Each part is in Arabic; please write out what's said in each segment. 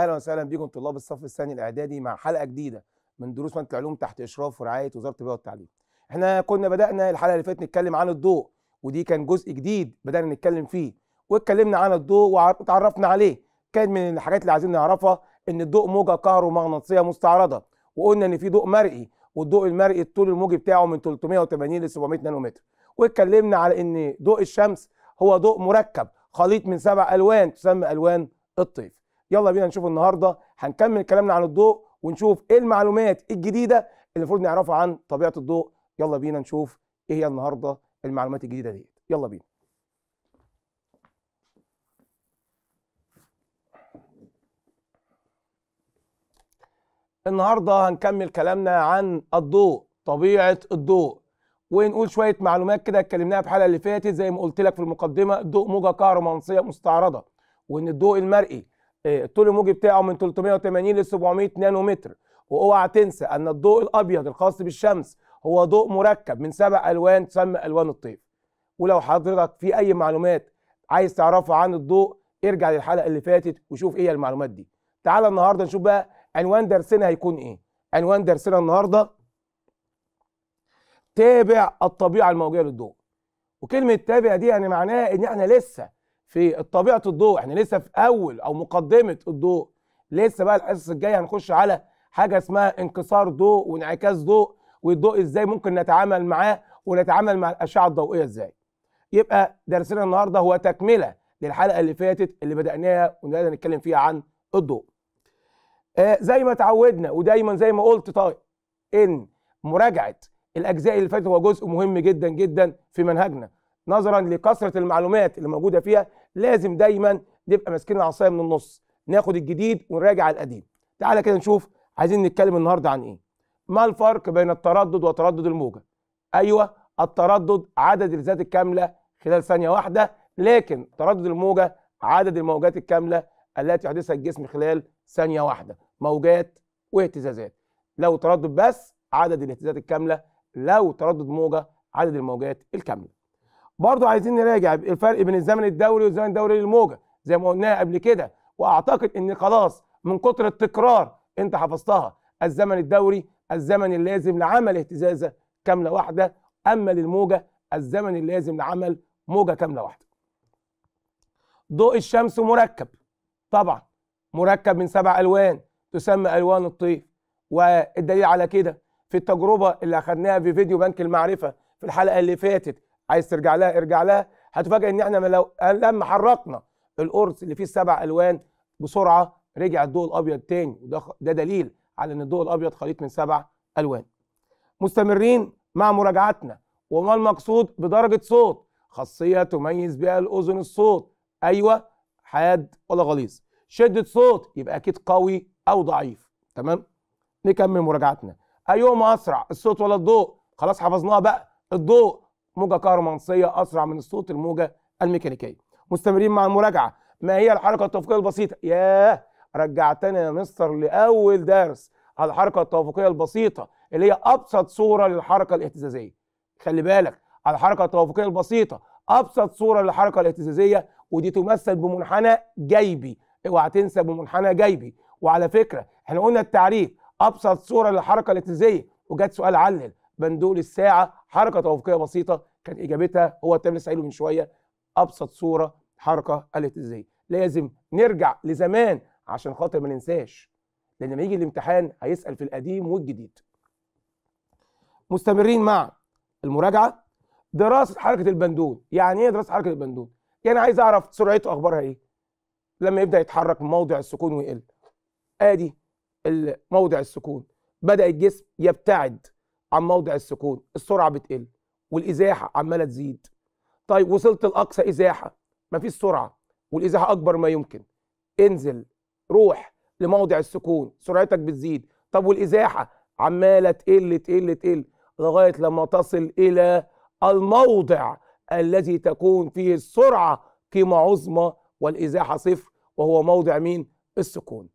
اهلا وسهلا بكم طلاب الصف الثاني الاعدادي مع حلقه جديده من دروس ماده العلوم تحت اشراف ورعايه وزاره التربيه والتعليم. احنا كنا بدانا الحلقه اللي فاتت نتكلم عن الضوء ودي كان جزء جديد بدانا نتكلم فيه واتكلمنا عن الضوء وتعرفنا عليه كان من الحاجات اللي عايزين نعرفها ان الضوء موجه كهرومغناطيسيه مستعرضه وقلنا ان في ضوء مرئي والضوء المرئي الطول الموجي بتاعه من 380 ل 700 نانومتر واتكلمنا على ان ضوء الشمس هو ضوء مركب خليط من سبع الوان تسمى الوان الطيف يلا بينا نشوف النهارده هنكمل كلامنا عن الضوء ونشوف ايه المعلومات الجديده اللي المفروض نعرفها عن طبيعه الضوء يلا بينا نشوف ايه هي النهارده المعلومات الجديده دي يلا بينا النهارده هنكمل كلامنا عن الضوء طبيعه الضوء ونقول شويه معلومات كده اتكلمناها في الحلقه اللي فاتت زي ما قلت لك في المقدمه الضوء موجه كهرومغناطيسيه مستعرضه وان الضوء المرئي إيه، الطول الموجي بتاعه من 380 ل 700 نانومتر واوعى تنسى ان الضوء الابيض الخاص بالشمس هو ضوء مركب من سبع الوان تسمى الوان الطيف ولو حضرتك في اي معلومات عايز تعرفها عن الضوء ارجع للحلقه اللي فاتت وشوف ايه المعلومات دي تعالى النهارده نشوف بقى عنوان درسنا هيكون ايه عنوان درسنا النهارده تابع الطبيعه الموجيه للضوء وكلمه تابع دي يعني معناها ان احنا لسه في طبيعه الضوء احنا لسه في اول او مقدمه الضوء لسه بقى الحصص الجايه هنخش على حاجه اسمها انكسار ضوء وانعكاس ضوء والضوء ازاي ممكن نتعامل معاه ونتعامل مع الاشعه الضوئيه ازاي يبقى درسنا النهارده هو تكمله للحلقه اللي فاتت اللي بداناها ونبدا نتكلم فيها عن الضوء آه زي ما اتعودنا ودايما زي ما قلت طيب ان مراجعه الاجزاء اللي فاتت هو جزء مهم جدا جدا في منهجنا نظرا لكثره المعلومات اللي موجوده فيها لازم دايما نبقى ماسكين العصايه من النص ناخد الجديد ونراجع القديم تعالى كده نشوف عايزين نتكلم النهارده عن ايه ما الفرق بين التردد وتردد الموجه ايوه التردد عدد الذات الكامله خلال ثانيه واحده لكن تردد الموجه عدد الموجات الكامله التي يحدثها الجسم خلال ثانيه واحده موجات واهتزازات لو تردد بس عدد الاهتزازات الكامله لو تردد موجه عدد الموجات الكامله برضو عايزين نراجع الفرق بين الزمن الدوري والزمن الدوري للموجه زي ما قلناها قبل كده واعتقد ان خلاص من كتر التكرار انت حفظتها الزمن الدوري الزمن اللازم لعمل اهتزازه كامله واحده اما للموجه الزمن اللازم لعمل موجه كامله واحده ضوء الشمس مركب طبعا مركب من سبع الوان تسمى الوان الطيف والدليل على كده في التجربه اللي اخذناها في فيديو بنك المعرفه في الحلقه اللي فاتت عايز ترجع لها ارجع لها هتفاجئ ان احنا لو آه، لما حركنا القرص اللي فيه السبع الوان بسرعه رجع الضوء الابيض تاني وده ده دليل على ان الضوء الابيض خليط من سبع الوان مستمرين مع مراجعتنا وما المقصود بدرجه صوت خاصيه تميز بها الاذن الصوت ايوه حاد ولا غليظ شده صوت يبقى اكيد قوي او ضعيف تمام نكمل مراجعتنا ايهما اسرع الصوت ولا الضوء خلاص حفظناها بقى الضوء موجه كهرومغناطيسيه اسرع من الصوت الموجه الميكانيكيه مستمرين مع المراجعه ما هي الحركه التوافقيه البسيطه ياه رجعتنا يا مستر لاول درس على الحركه التوافقيه البسيطه اللي هي ابسط صوره للحركه الاهتزازيه خلي بالك على الحركه التوافقيه البسيطه ابسط صوره للحركه الاهتزازيه ودي تمثل بمنحنى جيبي اوعى تنسى بمنحنى جيبي وعلى فكره احنا قلنا التعريف ابسط صوره للحركه الاهتزازيه وجت سؤال علل بندول الساعه حركه توافقيه بسيطه كان اجابتها هو التام لسه من شويه ابسط صوره حركه قالت ازاي لازم نرجع لزمان عشان خاطر ما ننساش لان لما يجي الامتحان هيسال في القديم والجديد مستمرين مع المراجعه دراسه حركه البندول يعني ايه دراسه حركه البندول يعني عايز اعرف سرعته اخبارها ايه لما يبدا يتحرك من موضع السكون ويقل ادي موضع السكون بدا الجسم يبتعد عن موضع السكون السرعه بتقل والازاحه عماله تزيد طيب وصلت لاقصى ازاحه مفيش سرعه والازاحه اكبر ما يمكن انزل روح لموضع السكون سرعتك بتزيد طب والازاحه عماله تقل تقل تقل لغايه لما تصل الى الموضع الذي تكون فيه السرعه قيمه عظمى والازاحه صفر وهو موضع مين السكون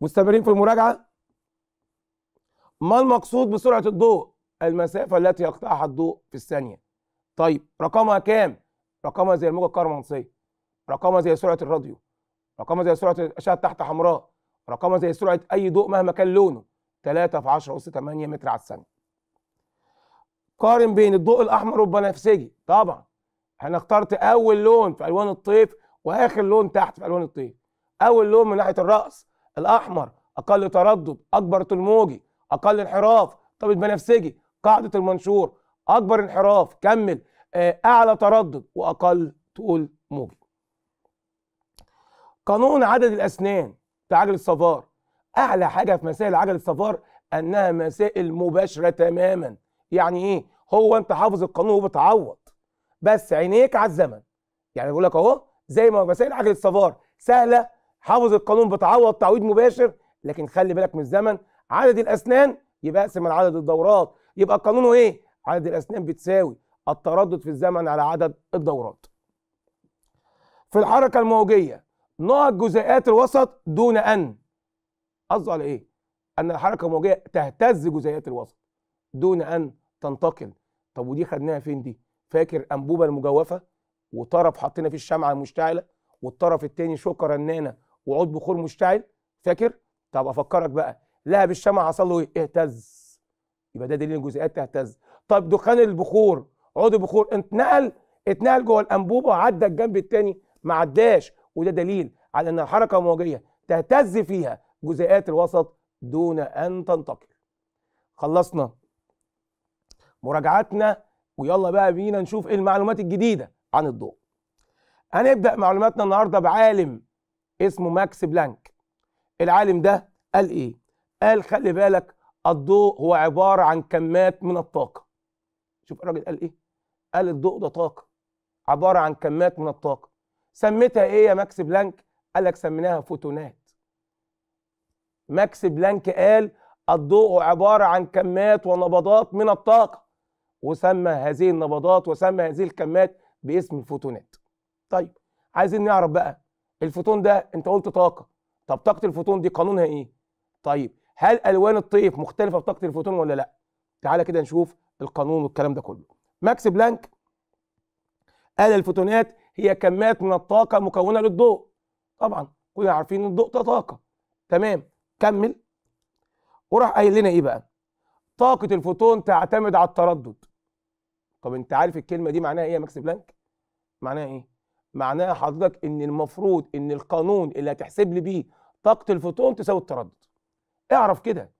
مستمرين في المراجعه ما المقصود بسرعه الضوء المسافة التي يقطعها الضوء في الثانية طيب رقمها كام؟ رقمها زي الموجة الكهرومغناطيسية رقمها زي سرعة الراديو رقمها زي سرعة الأشعة تحت حمراء رقمها زي سرعة أي ضوء مهما كان لونه 3 في 10 أس 8 متر على الثانية قارن بين الضوء الأحمر والبنفسجي طبعا أنا اخترت أول لون في ألوان الطيف وآخر لون تحت في ألوان الطيف أول لون من ناحية الرأس الأحمر أقل تردد أكبر تلموجي أقل انحراف طب البنفسجي قاعده المنشور اكبر انحراف كمل آه، اعلى تردد واقل طول موجي قانون عدد الاسنان في عجل الصفار اعلى حاجه في مسائل عجل الصفار انها مسائل مباشره تماما يعني ايه هو انت حافظ القانون وبتعوض بس عينيك على الزمن يعني بقول لك اهو زي ما مسائل عجل الصفار سهله حافظ القانون بتعوض تعويض مباشر لكن خلي بالك من الزمن عدد الاسنان يبقى اقسم على عدد الدورات يبقى قانونه ايه عدد الاسنان بتساوي التردد في الزمن على عدد الدورات في الحركه الموجيه نوع الجزيئات الوسط دون ان قصده على ايه ان الحركه الموجيه تهتز جزيئات الوسط دون ان تنتقل طب ودي خدناها فين دي فاكر انبوبه المجوفه وطرف حطينا فيه الشمعه المشتعله والطرف الثاني شوكه رنانه وعود بخور مشتعل فاكر طب افكرك بقى لها الشمع حصل له ايه اهتز يبقى ده دليل الجزيئات تهتز طب دخان البخور عود البخور اتنقل اتنقل جوه الانبوبه وعدى الجنب الثاني ما عداش وده دليل على ان الحركه الموجيه تهتز فيها جزيئات الوسط دون ان تنتقل خلصنا مراجعاتنا ويلا بقى بينا نشوف ايه المعلومات الجديده عن الضوء هنبدا معلوماتنا النهارده بعالم اسمه ماكس بلانك العالم ده قال ايه قال خلي بالك الضوء هو عبارة عن كمات من الطاقة شوف الراجل قال إيه قال الضوء ده طاقة عبارة عن كمات من الطاقة سميتها إيه يا ماكس بلانك قال لك سميناها فوتونات ماكس بلانك قال الضوء عبارة عن كمات ونبضات من الطاقة وسمى هذه النبضات وسمى هذه الكمات باسم الفوتونات طيب عايزين نعرف بقى الفوتون ده انت قلت طاقة طب طاقة الفوتون دي قانونها ايه طيب هل الوان الطيف مختلفه في طاقه الفوتون ولا لا تعالى كده نشوف القانون والكلام ده كله ماكس بلانك قال الفوتونات هي كميات من الطاقه مكونه للضوء طبعا كلنا عارفين ان الضوء ده طاقه تمام كمل وراح قايل لنا ايه بقى طاقه الفوتون تعتمد على التردد طب انت عارف الكلمه دي معناها ايه يا ماكس بلانك معناها ايه معناها حضرتك ان المفروض ان القانون اللي هتحسب لي بيه طاقه الفوتون تساوي التردد اعرف كده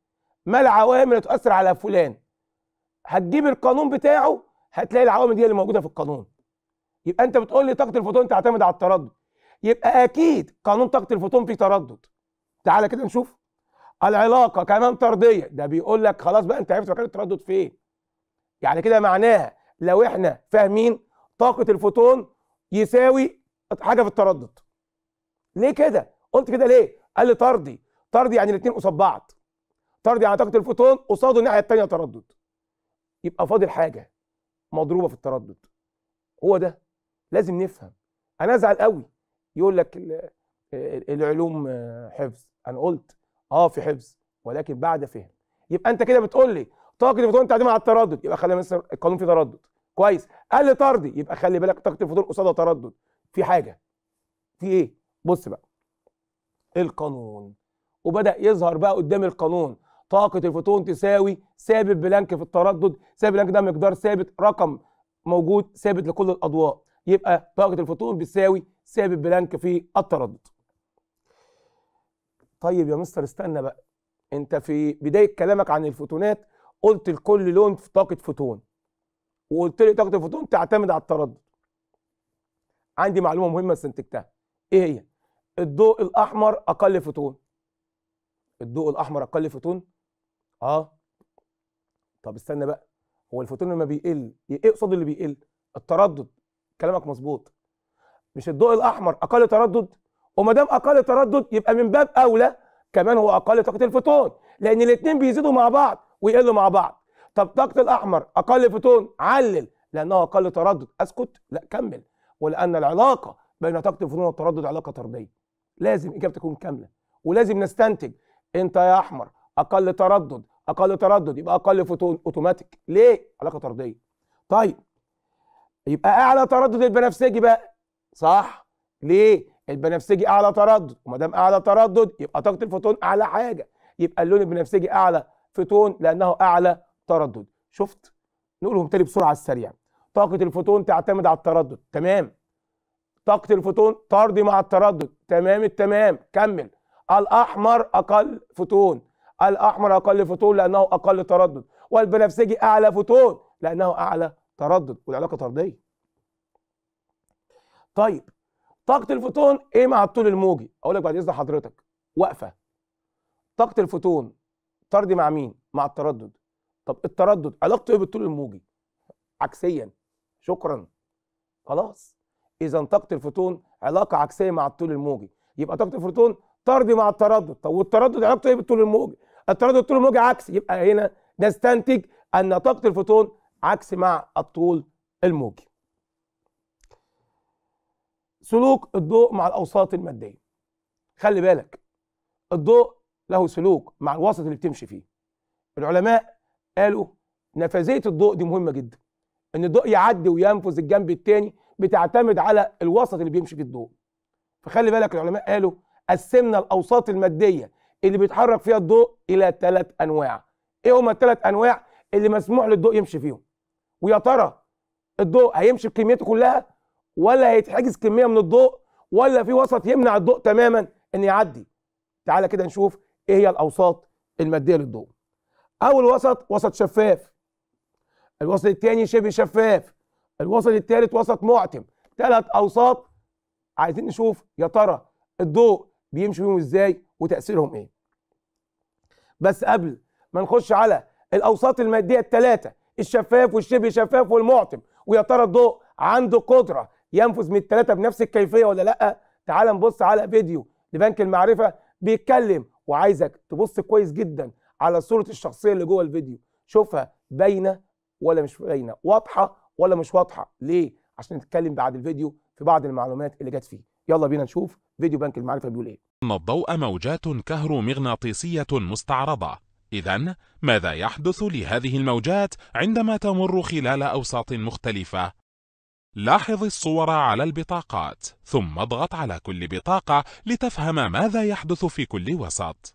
ما العوامل اللي تؤثر على فلان هتجيب القانون بتاعه هتلاقي العوامل دي اللي موجوده في القانون يبقى انت بتقول لي طاقه الفوتون تعتمد على التردد يبقى اكيد قانون طاقه الفوتون فيه تردد تعالى كده نشوف العلاقه كمان طرديه ده بيقول لك خلاص بقى انت عرفت مكان التردد فين يعني كده معناها لو احنا فاهمين طاقه الفوتون يساوي حاجه في التردد ليه كده قلت كده ليه قال لي طردي طرد يعني الاثنين قصاد بعض طرد يعني طاقه الفوتون قصاده الناحيه الثانيه تردد يبقى فاضل حاجه مضروبه في التردد هو ده لازم نفهم انا ازعل قوي يقول لك العلوم آه، حفظ انا قلت اه في حفظ ولكن بعد فهم يبقى انت كده بتقول لي طاقه الفوتون تعتمد على التردد يبقى خلي مثلا القانون فيه تردد كويس قال لي طردي يبقى خلي بالك طاقه الفوتون قصادها تردد في حاجه في ايه بص بقى القانون وبدا يظهر بقى قدام القانون طاقه الفوتون تساوي ثابت بلانك في التردد ثابت بلانك ده مقدار ثابت رقم موجود ثابت لكل الاضواء يبقى طاقه الفوتون بتساوي ثابت بلانك في التردد طيب يا مستر استنى بقى انت في بدايه كلامك عن الفوتونات قلت لكل لون في طاقه فوتون وقلت لي طاقه الفوتون تعتمد على التردد عندي معلومه مهمه استنتجتها ايه هي الضوء الاحمر اقل فوتون الضوء الاحمر اقل فوتون اه طب استنى بقى هو الفوتون لما بيقل ايه قصاد اللي بيقل التردد كلامك مظبوط مش الضوء الاحمر اقل تردد وما دام اقل تردد يبقى من باب اولى كمان هو اقل طاقه الفوتون لان الاثنين بيزيدوا مع بعض ويقلوا مع بعض طب طاقه الاحمر اقل فوتون علل لانه اقل تردد اسكت لا كمل ولان العلاقه بين طاقه الفوتون والتردد علاقه طرديه لازم اجابتك تكون كامله ولازم نستنتج انت يا احمر اقل تردد اقل تردد يبقى اقل فوتون اوتوماتيك ليه علاقه طرديه طيب يبقى اعلى تردد البنفسجي بقى صح ليه البنفسجي اعلى تردد وما دام اعلى تردد يبقى طاقه الفوتون اعلى حاجه يبقى اللون البنفسجي اعلى فوتون لانه اعلى تردد شفت نقولهم تاني بسرعه السريع طاقه الفوتون تعتمد على التردد تمام طاقه الفوتون طردي مع التردد تمام التمام كمل الاحمر اقل فوتون الاحمر اقل فوتون لانه اقل تردد والبنفسجي اعلى فوتون لانه اعلى تردد والعلاقه طرديه طيب طاقه الفوتون ايه مع الطول الموجي اقول لك بعد اذن حضرتك واقفه طاقه الفوتون طردي مع مين مع التردد طب التردد علاقته ايه بالطول الموجي عكسيا شكرا خلاص اذا طاقه الفوتون علاقه عكسيه مع الطول الموجي يبقى طاقه الفوتون طردي مع التردد طب والتردد علاقته ايه بالطول الموجي التردد طول الموجي عكس يبقى هنا نستنتج ان طاقه الفوتون عكس مع الطول الموجي سلوك الضوء مع الاوساط الماديه خلي بالك الضوء له سلوك مع الوسط اللي بتمشي فيه العلماء قالوا نفاذيه الضوء دي مهمه جدا ان الضوء يعدي وينفذ الجنب الثاني بتعتمد على الوسط اللي بيمشي فيه الضوء فخلي بالك العلماء قالوا قسمنا الاوساط الماديه اللي بيتحرك فيها الضوء الى ثلاث انواع ايه هما الثلاث انواع اللي مسموح للضوء يمشي فيهم ويا ترى الضوء هيمشي بكميته كلها ولا هيتحجز كميه من الضوء ولا في وسط يمنع الضوء تماما ان يعدي تعالى كده نشوف ايه هي الاوساط الماديه للضوء اول وسط وسط شفاف الوسط الثاني شبه شفاف الوسط الثالث وسط معتم ثلاث اوساط عايزين نشوف يا ترى الضوء بيمشوا بيهم ازاي وتاثيرهم ايه بس قبل ما نخش على الاوساط الماديه الثلاثه الشفاف والشبه شفاف والمعتم ويا ترى الضوء عنده قدره ينفذ من الثلاثه بنفس الكيفيه ولا لا تعال نبص على فيديو لبنك المعرفه بيتكلم وعايزك تبص كويس جدا على صوره الشخصيه اللي جوه الفيديو شوفها باينه ولا مش باينه واضحه ولا مش واضحه ليه عشان نتكلم بعد الفيديو في بعض المعلومات اللي جت فيه يلا بينا نشوف فيديو بنك المعرفة بيقول ايه ان الضوء موجات كهرومغناطيسية مستعرضة إذا ماذا يحدث لهذه الموجات عندما تمر خلال أوساط مختلفة؟ لاحظ الصور على البطاقات ثم اضغط على كل بطاقة لتفهم ماذا يحدث في كل وسط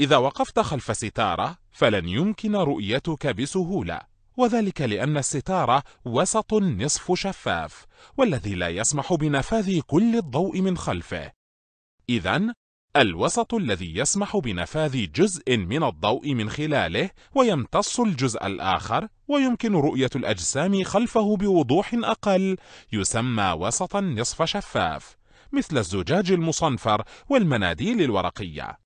إذا وقفت خلف ستارة فلن يمكن رؤيتك بسهولة وذلك لأن الستارة وسط نصف شفاف والذي لا يسمح بنفاذ كل الضوء من خلفه إذا الوسط الذي يسمح بنفاذ جزء من الضوء من خلاله ويمتص الجزء الآخر ويمكن رؤية الأجسام خلفه بوضوح أقل يسمى وسطا نصف شفاف مثل الزجاج المصنفر والمناديل الورقية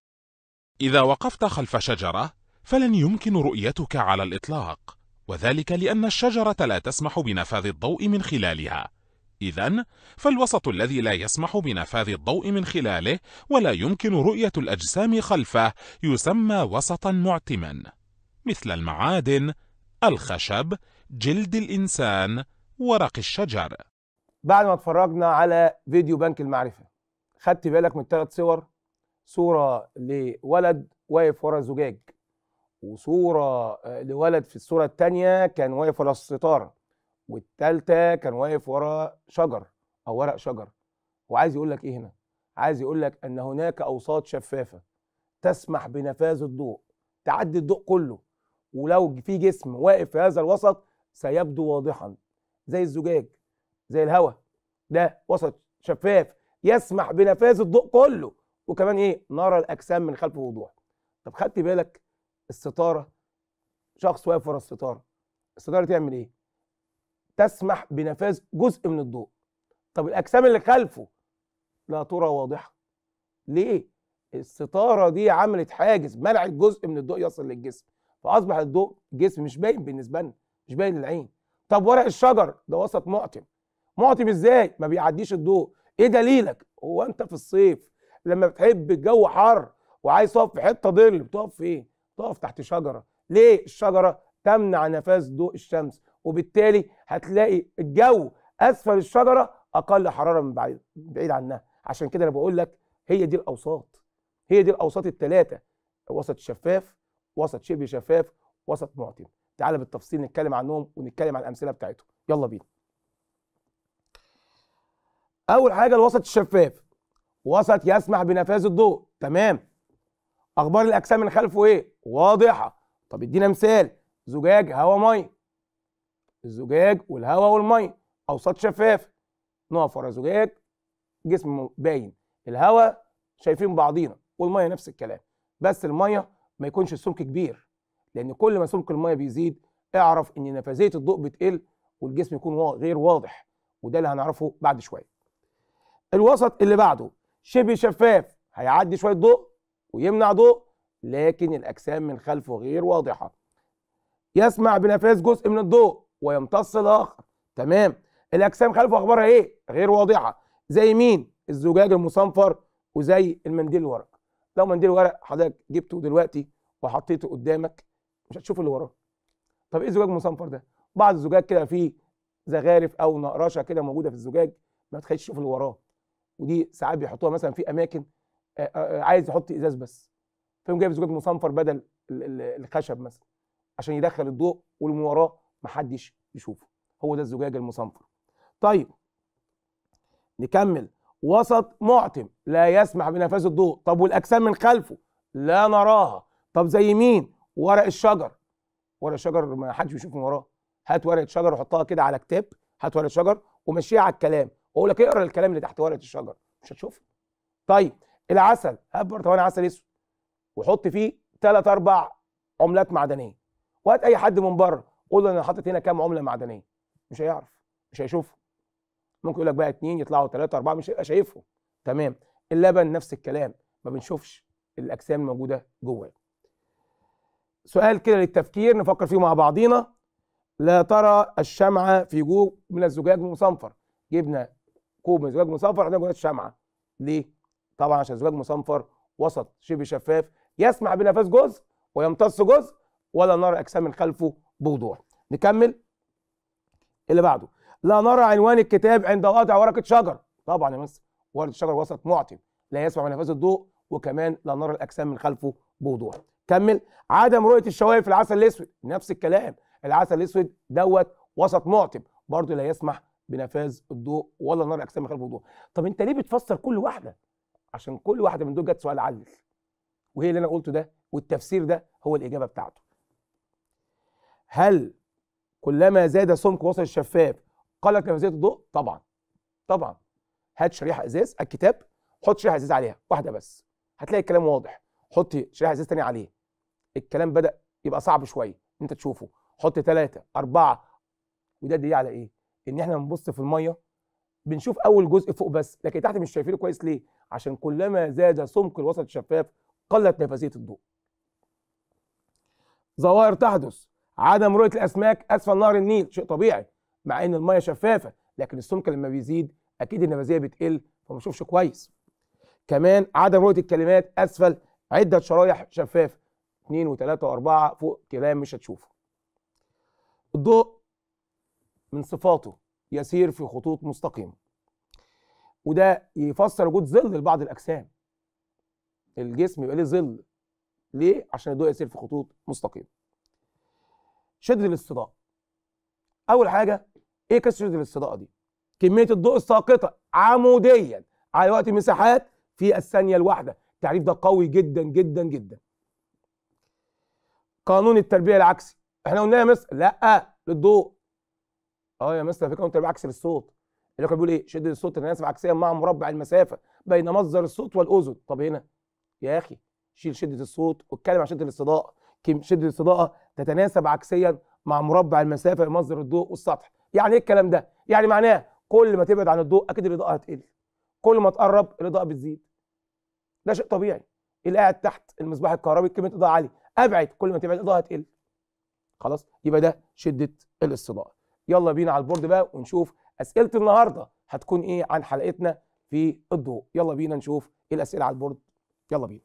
إذا وقفت خلف شجرة فلن يمكن رؤيتك على الإطلاق وذلك لأن الشجرة لا تسمح بنفاذ الضوء من خلالها إذا فالوسط الذي لا يسمح بنفاذ الضوء من خلاله ولا يمكن رؤية الأجسام خلفه يسمى وسطا معتما مثل المعادن، الخشب، جلد الإنسان، ورق الشجر بعد ما اتفرجنا على فيديو بنك المعرفة خدت بالك من ثلاث صور صورة لولد واقف ورا زجاج وصوره آه، لولد في الصوره الثانيه كان واقف ورا الستاره والثالثه كان واقف ورا شجر او ورق شجر وعايز يقول لك ايه هنا عايز يقول لك ان هناك اوساط شفافه تسمح بنفاذ الضوء تعدي الضوء كله ولو في جسم واقف في هذا الوسط سيبدو واضحا زي الزجاج زي الهواء ده وسط شفاف يسمح بنفاذ الضوء كله وكمان ايه نرى الاجسام من خلف وضوح طب خدت بالك الستاره شخص واقف ورا الستاره الستاره تعمل ايه؟ تسمح بنفاذ جزء من الضوء طب الاجسام اللي خلفه لا ترى واضحه ليه؟ الستاره دي عملت حاجز منعت جزء من الضوء يصل للجسم فاصبح الضوء جسم مش باين بالنسبه لنا مش باين للعين طب ورق الشجر ده وسط معتم معتم ازاي؟ ما بيعديش الضوء ايه دليلك؟ هو انت في الصيف لما بتحب الجو حر وعايز تقف في حته ظل بتقف فين؟ تقف تحت شجره ليه الشجره تمنع نفاذ ضوء الشمس وبالتالي هتلاقي الجو اسفل الشجره اقل حراره من بعيد عنها عشان كده انا بقول لك هي دي الاوساط هي دي الاوساط الثلاثه وسط شفاف وسط شبه شفاف وسط معتم تعالى بالتفصيل نتكلم عنهم ونتكلم عن الامثله بتاعتهم يلا بينا اول حاجه الوسط الشفاف وسط يسمح بنفاذ الضوء تمام اخبار الاجسام من خلفه ايه واضحه طب ادينا مثال زجاج هواء ميه الزجاج والهواء والميه اوساط شفافه نقف ورا زجاج جسم باين الهواء شايفين بعضينا والميه نفس الكلام بس الميه ما يكونش السمك كبير لان كل ما سمك الميه بيزيد اعرف ان نفاذيه الضوء بتقل والجسم يكون غير واضح وده اللي هنعرفه بعد شويه الوسط اللي بعده شبه شفاف هيعدي شويه ضوء ويمنع ضوء لكن الأجسام من خلفه غير واضحة يسمع بنفاذ جزء من الضوء ويمتص الآخر تمام الأجسام خلفه أخبارها إيه؟ غير واضحة زي مين؟ الزجاج المصنفر وزي المنديل الورق لو منديل ورق حضرتك جبته دلوقتي وحطيته قدامك مش هتشوف اللي وراه طب ايه الزجاج المصنفر ده بعض الزجاج كده فيه زغارف او نقرشه كده موجوده في الزجاج ما تخليش تشوف اللي وراه ودي ساعات بيحطوها مثلا في اماكن آه، آه، آه، عايز يحط ازاز بس فيقوم جايب زجاج مصنفر بدل الخشب مثلا عشان يدخل الضوء واللي وراه محدش يشوفه هو ده الزجاج المصنفر طيب نكمل وسط معتم لا يسمح بنفاذ الضوء طب والاجسام من خلفه لا نراها طب زي مين ورق الشجر ورق الشجر ما حدش بيشوف من وراه هات ورقه شجر وحطها كده على كتاب هات ورقه شجر ومشيها على الكلام واقول لك اقرا الكلام اللي تحت ورقه الشجر مش هتشوفه طيب العسل هات برطمان عسل اسود وحط فيه ثلاث اربع عملات معدنيه وهات اي حد من بره قول له انا حاطط هنا كام عمله معدنيه مش هيعرف مش هيشوفها ممكن يقول لك بقى اتنين يطلعوا ثلاثه اربعه مش هيبقى شايفهم تمام اللبن نفس الكلام ما بنشوفش الاجسام الموجوده جواه سؤال كده للتفكير نفكر فيه مع بعضينا لا ترى الشمعة في جوب من الزجاج المصنفر جبنا كوب من الزجاج مصنفر عندنا جواها الشمعة ليه؟ طبعا عشان الزجاج مصنفر وسط شبه شفاف يسمع بنفاس جزء ويمتص جزء ولا نرى اجسام من خلفه بوضوح نكمل اللي بعده لا نرى عنوان الكتاب عند وضع ورقه شجر طبعا يا مس ورقه الشجر وسط معطي لا يسمع بنفاس الضوء وكمان لا نرى الاجسام من خلفه بوضوح كمل عدم رؤيه الشوائب في العسل الاسود نفس الكلام العسل الاسود دوت وسط معطب برضه لا يسمح بنفاذ الضوء ولا نرى اجسام خلف الضوء طب انت ليه بتفسر كل واحده عشان كل واحده من دول جت سؤال علل وهي اللي انا قلته ده والتفسير ده هو الاجابه بتاعته هل كلما زاد سمك وصل الشفاف قلت نفاذيه الضوء طبعا طبعا هات شريحه ازاز الكتاب حط شريحه ازاز عليها واحده بس هتلاقي الكلام واضح حط شريحه ازاز تانية عليه الكلام بدا يبقى صعب شويه انت تشوفه حط ثلاثة أربعة وده دليل على ايه ان احنا بنبص في الميه بنشوف اول جزء فوق بس لكن تحت مش شايفينه كويس ليه عشان كلما زاد سمك الوسط الشفاف قلت نفاذيه الضوء ظواهر تحدث عدم رؤيه الاسماك اسفل نهر النيل شيء طبيعي مع ان الميه شفافه لكن السمك لما بيزيد اكيد النفاذيه بتقل فما بشوفش كويس كمان عدم رؤيه الكلمات اسفل عده شرايح شفافه 2 و3 و4 فوق كلام مش هتشوفه الضوء من صفاته يسير في خطوط مستقيمه وده يفسر وجود ظل لبعض الاجسام الجسم يبقى ليه ظل ليه عشان الضوء يسير في خطوط مستقيمه شده الاستضاءه اول حاجه ايه كسر شده الاستضاءه دي كميه الضوء الساقطه عموديا على وقت مساحات في الثانيه الواحده التعريف ده قوي جدا جدا جدا قانون التربيه العكسي احنا قلنا مثلا لا للضوء اه يا مستر في كاونتر بعكس للصوت اللي كان بيقول ايه شده الصوت تتناسب عكسيا مع مربع المسافه بين مصدر الصوت والاذن طب هنا يا اخي شيل شده الصوت واتكلم عن شده الاستضاءه شده الاستضاءه تتناسب عكسيا مع مربع المسافه بين مصدر الضوء والسطح يعني ايه الكلام ده يعني معناه كل ما تبعد عن الضوء اكيد الاضاءه هتقل كل ما تقرب الاضاءه بتزيد ده شيء طبيعي اللي قاعد تحت المصباح الكهربي كميه اضاءه عاليه ابعد كل ما تبعد الاضاءه هتقل خلاص يبقى ده شده الاستضاءه يلا بينا على البورد بقى ونشوف اسئله النهارده هتكون ايه عن حلقتنا في الضوء يلا بينا نشوف ايه الاسئله على البورد يلا بينا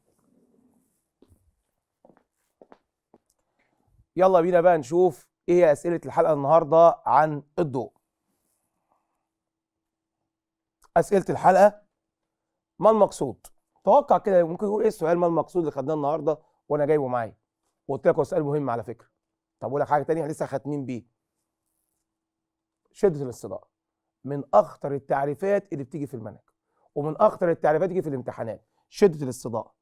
يلا بينا بقى نشوف ايه هي اسئله الحلقه النهارده عن الضوء اسئله الحلقه ما المقصود توقع كده ممكن يقول ايه السؤال ما المقصود اللي خدناه النهارده وانا جايبه معايا وقلت لك هو سؤال مهم على فكره طب اقول لك حاجه ثانيه لسه ختمين بيه شده الاستضاءه من اخطر التعريفات اللي بتيجي في المنهج ومن اخطر التعريفات اللي في الامتحانات شده الاستضاءه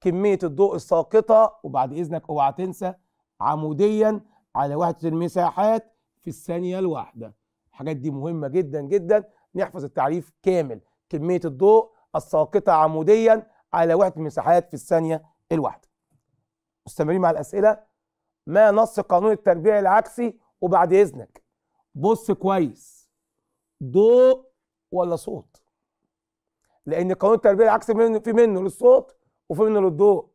كميه الضوء الساقطه وبعد اذنك اوعى تنسى عموديا على وحده المساحات في الثانيه الواحده الحاجات دي مهمه جدا جدا نحفظ التعريف كامل كميه الضوء الساقطه عموديا على وحده المساحات في الثانيه الواحده مستمرين مع الاسئله ما نص قانون التربيع العكسي وبعد اذنك بص كويس ضوء ولا صوت لان قانون التربيه العكس منه في منه للصوت وفي منه للضوء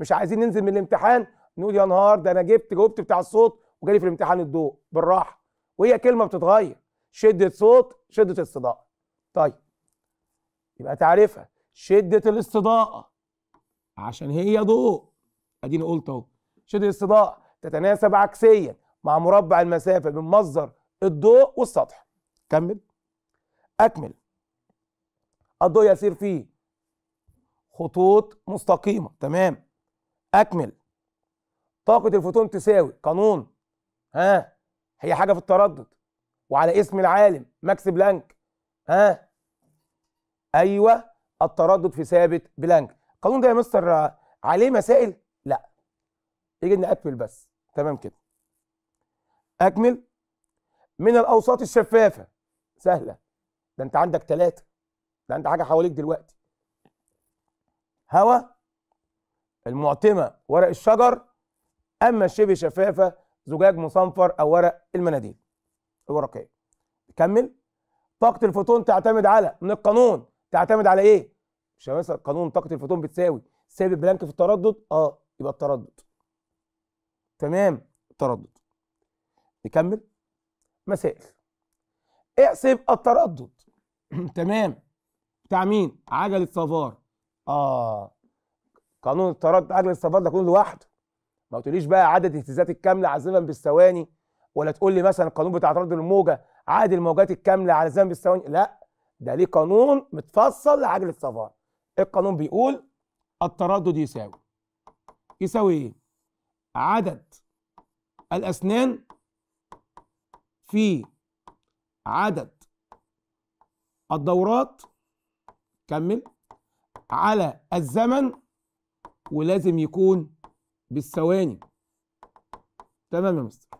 مش عايزين ننزل من الامتحان نقول يا نهار ده انا جبت جاوبت بتاع الصوت وجالي في الامتحان الضوء بالراحه وهي كلمه بتتغير شده صوت شده استضاءه طيب يبقى تعريفها شده الاستضاءه عشان هي ضوء اديني قلت اهو شده الاستضاءه تتناسب عكسيا مع مربع المسافه من مصدر الضوء والسطح كمل أكمل الضوء يسير في خطوط مستقيمة تمام أكمل طاقة الفوتون تساوي قانون ها هي حاجة في التردد وعلى اسم العالم ماكس بلانك ها أيوه التردد في ثابت بلانك القانون ده يا مستر عليه مسائل لا يجي اكمل بس تمام كده أكمل من الاوساط الشفافه سهله ده انت عندك ثلاثه ده انت حاجه حواليك دلوقتي هوا المعتمه ورق الشجر اما الشبه شفافه زجاج مصنفر او ورق المناديل الورقيه نكمل طاقه الفوتون تعتمد على من القانون تعتمد على ايه مش مثلا قانون طاقه الفوتون بتساوي سالب بلانك في التردد اه يبقى التردد تمام التردد نكمل مسائل احسب التردد تمام بتاع مين عجله الصفار اه قانون التردد عجله الصفار ده قانون لوحده ما تقوليش بقى عدد الاهتزازات الكامله الزمن بالثواني ولا تقول لي مثلا القانون بتاع تردد الموجه عدد الموجات الكامله الزمن بالثواني لا ده ليه قانون متفصل لعجله سافار القانون بيقول التردد يساوي يساوي ايه عدد الاسنان في عدد الدورات كمل على الزمن ولازم يكون بالثواني تمام يا مستر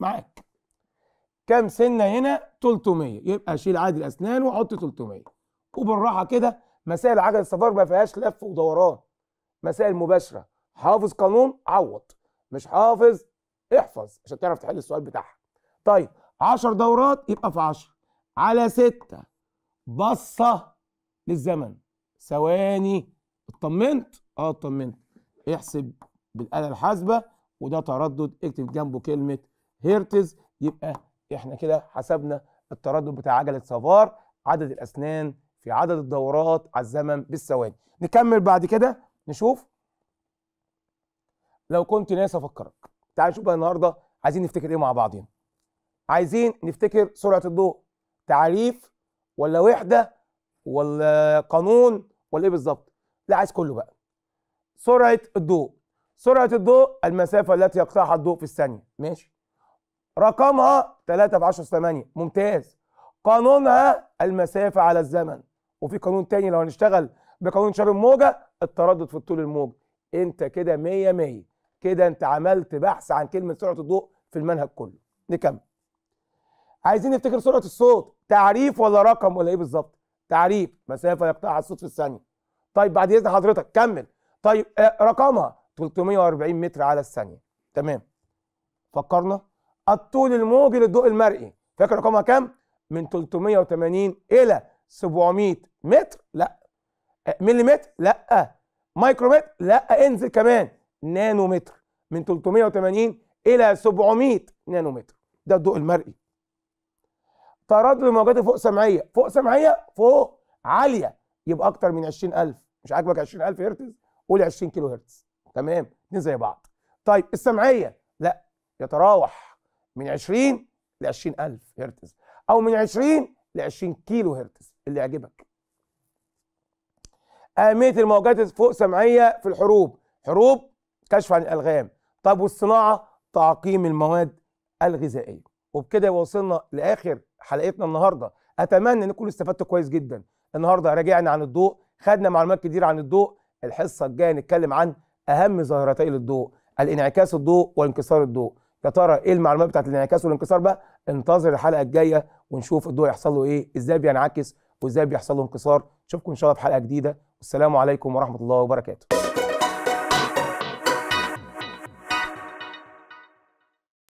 معاك كم سنة هنا 300 يبقى شيل عادي الأسنان وحط 300 وبالراحة كده مسائل عجل السفر ما فيهاش لف ودوران مسائل مباشرة حافظ قانون عوض مش حافظ احفظ عشان تعرف تحل السؤال بتاعها طيب 10 دورات يبقى في 10 على 6 بصه للزمن ثواني اطمنت اه اطمنت احسب بالاله الحاسبه وده تردد اكتب جنبه كلمه هرتز يبقى احنا كده حسبنا التردد بتاع عجله سافار عدد الاسنان في عدد الدورات على الزمن بالثواني نكمل بعد كده نشوف لو كنت ناسي افكرك تعال نشوف بقى النهارده عايزين نفتكر ايه مع بعضين عايزين نفتكر سرعه الضوء تعريف ولا وحده ولا قانون ولا ايه بالظبط لا عايز كله بقى سرعه الضوء سرعه الضوء المسافه التي يقطعها الضوء في الثانيه ماشي رقمها 3 في 10 8 ممتاز قانونها المسافه على الزمن وفي قانون تاني لو هنشتغل بقانون شر الموجه التردد في الطول الموج انت كده 100 100 كده انت عملت بحث عن كلمه سرعه الضوء في المنهج كله نكمل عايزين نفتكر سرعه الصوت تعريف ولا رقم ولا ايه بالظبط تعريف مسافه يقطعها الصوت في الثانيه طيب بعد اذن حضرتك كمل طيب آه، رقمها 340 متر على الثانيه تمام فكرنا الطول الموجي للضوء المرئي فاكر رقمها كام من 380 الى 700 متر لا آه، مليمتر لا مايكرومتر لا انزل كمان نانومتر من 380 الى 700 نانومتر ده الضوء المرئي تردد الموجات فوق سمعيه فوق سمعيه فوق عاليه يبقى اكتر من 20000 مش عاجبك 20000 هرتز قول 20 كيلو هرتز تمام اتنين زي بعض طيب السمعيه لا يتراوح من 20 ل 20000 هرتز او من 20 ل 20 كيلو هرتز اللي يعجبك اهميه الموجات فوق سمعيه في الحروب حروب كشف عن الالغام طب والصناعه تعقيم المواد الغذائيه وبكده وصلنا لاخر حلقتنا النهارده اتمنى ان استفدتوا كويس جدا النهارده راجعنا عن الضوء خدنا معلومات كتير عن الضوء الحصه الجايه نتكلم عن اهم ظاهرتي للضوء الانعكاس الضوء وانكسار الضوء يا ترى ايه المعلومات بتاعت الانعكاس والانكسار بقى انتظر الحلقه الجايه ونشوف الضوء يحصل له ايه ازاي بينعكس وازاي بيحصل له انكسار نشوفكم ان شاء الله في حلقه جديده والسلام عليكم ورحمه الله وبركاته